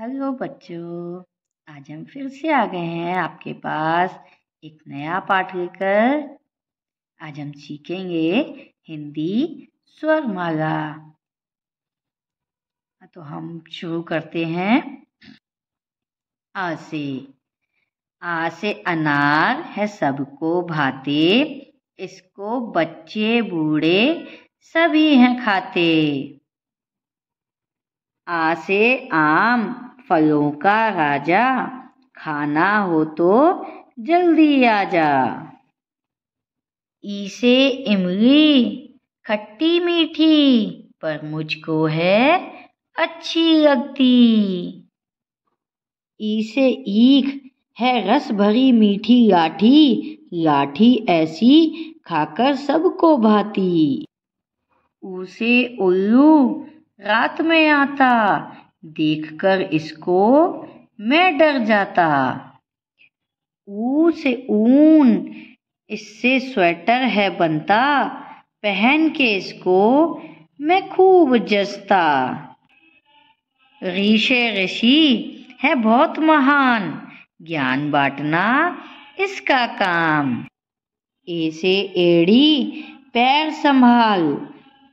hello बच्चों आज हम फिर से आ गए हैं आपके पास एक नया पाठ लेकर आज हम सीखेंगे हिंदी स्वरमाला तो हम शुरू करते हैं आ से आ से अनार है सबको भाते इसको बच्चे बूढ़े सभी हैं खाते आ से आम फलों का राजा खाना हो तो जल्दी आ जा इसे इमली खट्टी मीठी पर मुझको है अच्छी लगती इसे ईख है रस भरी मीठी लाठी लाठी ऐसी खाकर सबको भाती उसे उल्लू रात में आता देखकर इसको मैं डर जाता ऊ से ऊन इससे स्वेटर है बनता पहन के इसको मैं खूब जसता ऋषे ऋषि है बहुत महान ज्ञान बांटना इसका काम ऐसे एड़ी पैर संभाल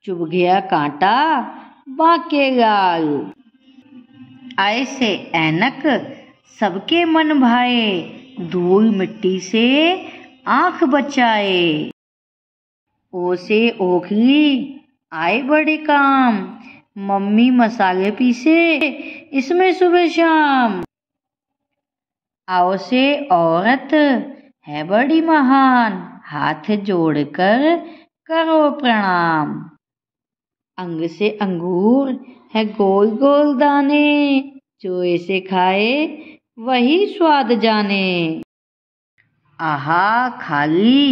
चुभ गया कांटा बाके गाल ऐसे ऐनक सबके मन भाए धूल मिट्टी से आंख बचाए ओसे ओखली आए बड़े काम मम्मी मसाले पीसे इसमें सुबह शाम आओ से औरत है बड़ी महान हाथ जोड़कर करो प्रणाम अंग से अंगूर है गोल गोल दाने जो इसे खाए वही स्वाद जाने आहा खाली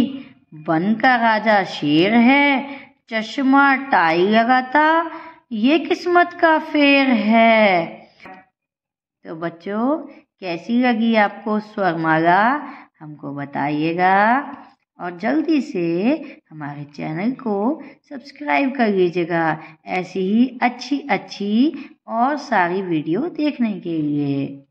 वन का राजा शेर है चश्मा टाई लगाता ये किस्मत का फेर है तो बच्चों कैसी लगी आपको स्वरमाला हमको बताइएगा और जल्दी से हमारे चैनल को सब्सक्राइब कर लीजिएगा ऐसी ही अच्छी अच्छी और सारी वीडियो देखने के लिए